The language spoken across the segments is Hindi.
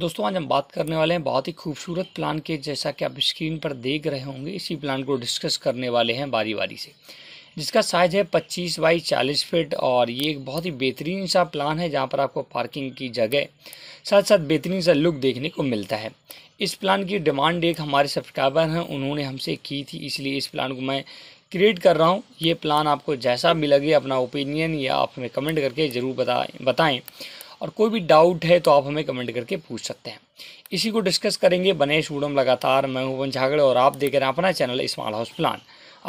दोस्तों आज हम बात करने वाले हैं बहुत ही खूबसूरत प्लान के जैसा कि आप स्क्रीन पर देख रहे होंगे इसी प्लान को डिस्कस करने वाले हैं बारी बारी से जिसका साइज़ है 25 बाई 40 फीट और ये एक बहुत ही बेहतरीन सा प्लान है जहाँ पर आपको पार्किंग की जगह साथ साथ बेहतरीन सा लुक देखने को मिलता है इस प्लान की डिमांड एक हमारे सब्सक्राइबर हैं उन्होंने हमसे की थी इसलिए इस प्लान को मैं क्रिएट कर रहा हूँ ये प्लान आपको जैसा भी लगे अपना ओपिनियन या आप हमें कमेंट करके ज़रूर बताएं बताएँ और कोई भी डाउट है तो आप हमें कमेंट करके पूछ सकते हैं इसी को डिस्कस करेंगे बनेश उड़म लगातार मैं हूं झागड़े और आप देख रहे हैं अपना चैनल स्मॉल हाउस प्लान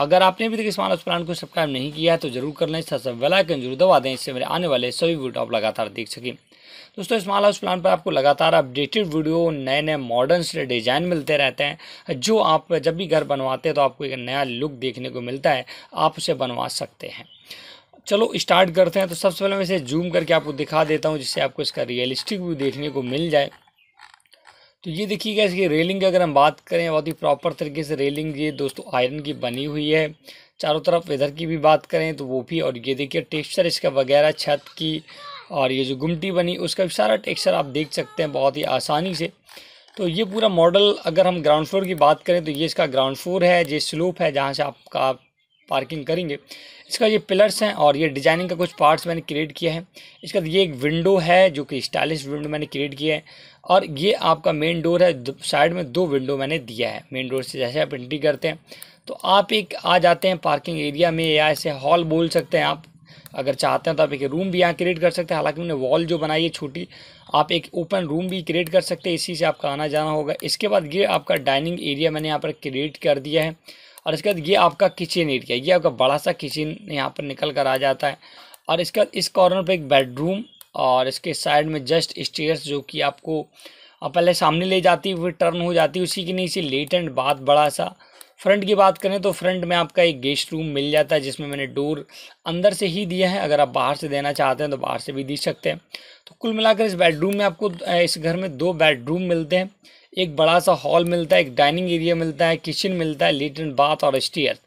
अगर आपने अभी तक स्मॉल हाउस प्लान को सब्सक्राइब नहीं किया है तो जरूर कर लें सब वेला के जरूर दबा दें इससे मेरे आने वाले सभी वीडियो आप लगातार देख सकें दोस्तों स्मॉल हाउस प्लान पर आपको लगातार अपडेटेड वीडियो नए नए मॉडर्न से डिज़ाइन मिलते रहते हैं जो आप जब भी घर बनवाते हैं तो आपको एक नया लुक देखने को मिलता है आप उसे बनवा सकते हैं चलो स्टार्ट करते हैं तो सबसे पहले मैं इसे जूम करके आपको दिखा देता हूँ जिससे आपको इसका रियलिस्टिक व्यू देखने को मिल जाए तो ये देखिएगा इसकी रेलिंग की अगर हम बात करें बहुत ही प्रॉपर तरीके से रेलिंग ये दोस्तों आयरन की बनी हुई है चारों तरफ इधर की भी बात करें तो वो भी और ये देखिए टेक्सचर इसका वगैरह छत की और ये जो गुमटी बनी उसका भी सारा टेक्सचर आप देख सकते हैं बहुत ही आसानी से तो ये पूरा मॉडल अगर हम ग्राउंड फ्लोर की बात करें तो ये इसका ग्राउंड फ्लोर है ये स्लोप है जहाँ से आपका पार्किंग करेंगे इसका ये पिलर्स हैं और ये डिजाइनिंग का कुछ पार्ट्स मैंने क्रिएट किया है इसका ये एक विंडो है जो कि स्टाइलिश विंडो मैंने क्रिएट किया है और ये आपका मेन डोर है साइड में दो विंडो मैंने दिया है मेन डोर से जैसे आप एंट्री करते हैं तो आप एक आ जाते हैं पार्किंग एरिया में या ऐसे हॉल बोल सकते हैं आप अगर चाहते हैं तो आप एक रूम भी यहाँ क्रिएट कर सकते हैं हालांकि मैंने वॉल जो बनाई है छोटी आप एक ओपन रूम भी क्रिएट कर सकते हैं इसी से आपका आना जाना होगा इसके बाद ये आपका डाइनिंग एरिया मैंने यहाँ पर क्रिएट कर दिया है और इसके बाद ये आपका किचन एरिया ये आपका बड़ा सा किचन यहाँ पर निकल कर आ जाता है और इसके बाद इस कॉर्नर पर एक बेडरूम और इसके साइड में जस्ट स्टेयर्स जो कि आपको आप पहले सामने ले जाती हुई टर्न हो जाती है उसी के नीचे लेट एंड बाथ बड़ा सा फ्रंट की बात करें तो फ्रंट में आपका एक गेस्ट रूम मिल जाता है जिसमें मैंने डोर अंदर से ही दिया है अगर आप बाहर से देना चाहते हैं तो बाहर से भी दे सकते हैं तो कुल मिलाकर इस बेडरूम में आपको इस घर में दो बेडरूम मिलते हैं एक बड़ा सा हॉल मिलता है एक डाइनिंग एरिया मिलता है किचन मिलता है लेटरिन बाथ और स्टेयर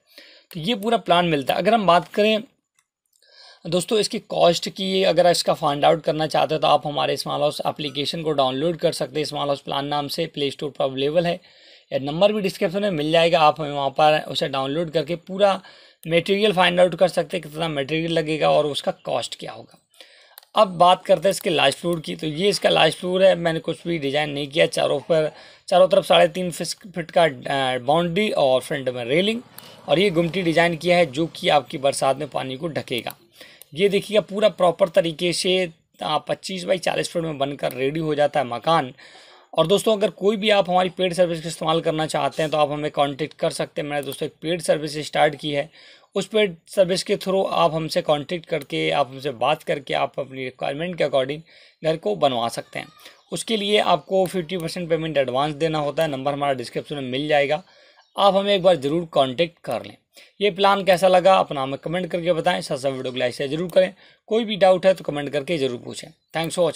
तो ये पूरा प्लान मिलता है अगर हम बात करें दोस्तों इसकी कॉस्ट की अगर इसका फाइंड आउट करना चाहते हो तो आप हमारे स्मॉल हाउस एप्लीकेशन को डाउनलोड कर सकते हैं स्मॉल हाउस प्लान नाम से प्ले स्टोर पर अवेलेबल है या नंबर भी डिस्क्रिप्शन में मिल जाएगा आप हमें वहाँ पर उसे डाउनलोड करके पूरा मटेरियल फाइंड आउट कर सकते हैं कितना मटेरियल लगेगा और उसका कॉस्ट क्या होगा अब बात करते हैं इसके लास्ट फ्लोर की तो ये इसका लास्ट फ्लोर है मैंने कुछ भी डिज़ाइन नहीं किया चारों पर चारों तरफ साढ़े तीन फिट का बाउंड्री और फ्रंट में रेलिंग और ये गुमटी डिज़ाइन किया है जो कि आपकी बरसात में पानी को ढकेगा ये देखिएगा पूरा प्रॉपर तरीके से पच्चीस बाई चालीस फुट में बनकर रेडी हो जाता है मकान और दोस्तों अगर कोई भी आप हमारी पेड सर्विस का इस्तेमाल करना चाहते हैं तो आप हमें कॉन्टेक्ट कर सकते हैं मैंने दोस्तों एक पेड सर्विस स्टार्ट की है उस पेड सर्विस के थ्रू आप हमसे कॉन्टेक्ट करके आप हमसे बात करके आप अपनी रिक्वायरमेंट के अकॉर्डिंग घर को बनवा सकते हैं उसके लिए आपको फिफ्टी परसेंट पेमेंट एडवांस देना होता है नंबर हमारा डिस्क्रिप्शन में मिल जाएगा आप हमें एक बार ज़रूर कॉन्टेक्ट कर लें ये प्लान कैसा लगा अपना हमें कमेंट करके बताएं साथ साथ वीडियो को लाइक शेयर जरूर करें कोई भी डाउट है तो कमेंट करके जरूर पूछें थैंक्स फॉर वॉचिंग